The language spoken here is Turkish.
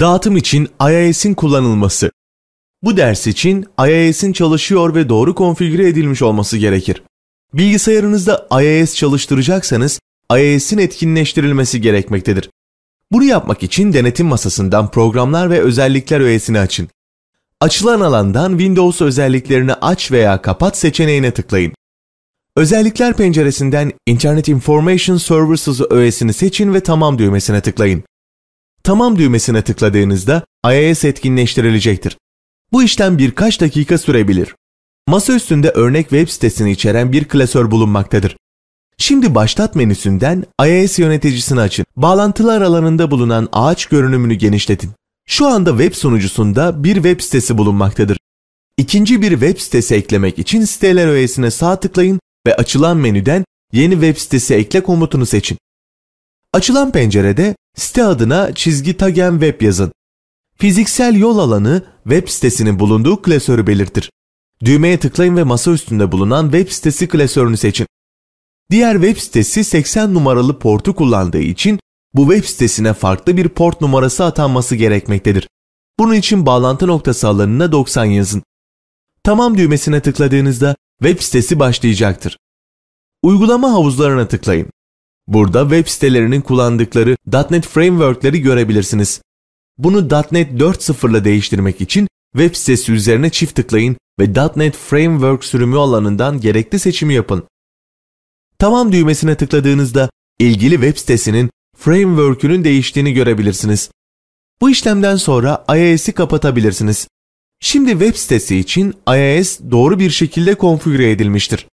Dağıtım için IIS'in kullanılması. Bu ders için IIS'in çalışıyor ve doğru konfigüre edilmiş olması gerekir. Bilgisayarınızda IIS çalıştıracaksanız IIS'in etkinleştirilmesi gerekmektedir. Bunu yapmak için denetim masasından programlar ve özellikler öğesini açın. Açılan alandan Windows özelliklerini aç veya kapat seçeneğine tıklayın. Özellikler penceresinden Internet Information Services öğesini seçin ve tamam düğmesine tıklayın tamam düğmesine tıkladığınızda IIS e etkinleştirilecektir. Bu işlem birkaç dakika sürebilir. Masa üstünde örnek web sitesini içeren bir klasör bulunmaktadır. Şimdi başlat menüsünden IIS e yöneticisini açın. Bağlantılar alanında bulunan ağaç görünümünü genişletin. Şu anda web sunucusunda bir web sitesi bulunmaktadır. İkinci bir web sitesi eklemek için siteler öğesine sağ tıklayın ve açılan menüden yeni web sitesi ekle komutunu seçin. Açılan pencerede site adına çizgi tagen web yazın. Fiziksel yol alanı web sitesinin bulunduğu klasörü belirtir. Düğmeye tıklayın ve masa üstünde bulunan web sitesi klasörünü seçin. Diğer web sitesi 80 numaralı portu kullandığı için bu web sitesine farklı bir port numarası atanması gerekmektedir. Bunun için bağlantı noktası alanına 90 yazın. Tamam düğmesine tıkladığınızda web sitesi başlayacaktır. Uygulama havuzlarına tıklayın. Burada web sitelerinin kullandıkları .NET framework'leri görebilirsiniz. Bunu .NET 4.0 ile değiştirmek için web sitesi üzerine çift tıklayın ve .NET Framework sürümü alanından gerekli seçimi yapın. Tamam düğmesine tıkladığınızda ilgili web sitesinin framework'ünün değiştiğini görebilirsiniz. Bu işlemden sonra IIS'i kapatabilirsiniz. Şimdi web sitesi için IIS doğru bir şekilde konfigüre edilmiştir.